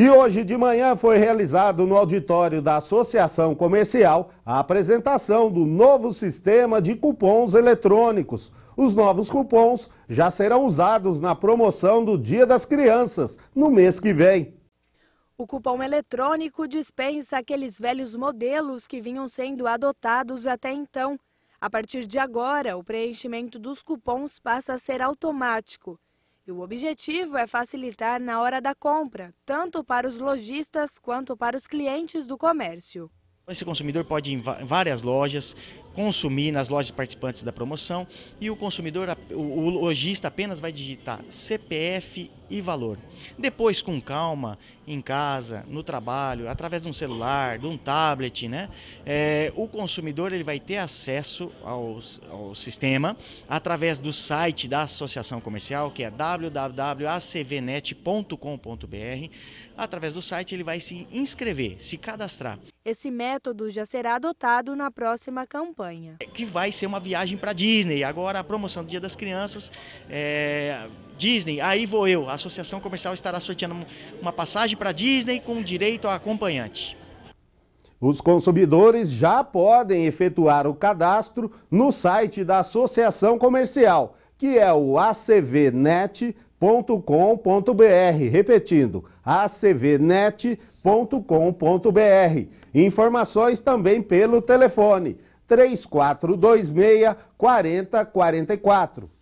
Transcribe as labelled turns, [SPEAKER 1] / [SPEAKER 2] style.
[SPEAKER 1] E hoje de manhã foi realizado no auditório da Associação Comercial a apresentação do novo sistema de cupons eletrônicos. Os novos cupons já serão usados na promoção do Dia das Crianças, no mês que vem.
[SPEAKER 2] O cupom eletrônico dispensa aqueles velhos modelos que vinham sendo adotados até então. A partir de agora, o preenchimento dos cupons passa a ser automático. E o objetivo é facilitar na hora da compra, tanto para os lojistas quanto para os clientes do comércio.
[SPEAKER 3] Esse consumidor pode ir em várias lojas, consumir nas lojas participantes da promoção e o consumidor, o lojista apenas vai digitar CPF e valor. Depois, com calma, em casa, no trabalho, através de um celular, de um tablet, né? É, o consumidor ele vai ter acesso aos, ao sistema através do site da associação comercial, que é www.acvnet.com.br. Através do site ele vai se inscrever, se cadastrar.
[SPEAKER 2] Esse método já será adotado na próxima campanha.
[SPEAKER 3] É que vai ser uma viagem para Disney. Agora a promoção do Dia das Crianças, é, Disney, aí vou eu, Associação Comercial estará sorteando uma passagem para Disney com direito a acompanhante.
[SPEAKER 1] Os consumidores já podem efetuar o cadastro no site da Associação Comercial, que é o acvnet.com.br. Repetindo, acvnet.com.br. Informações também pelo telefone 3426 4044.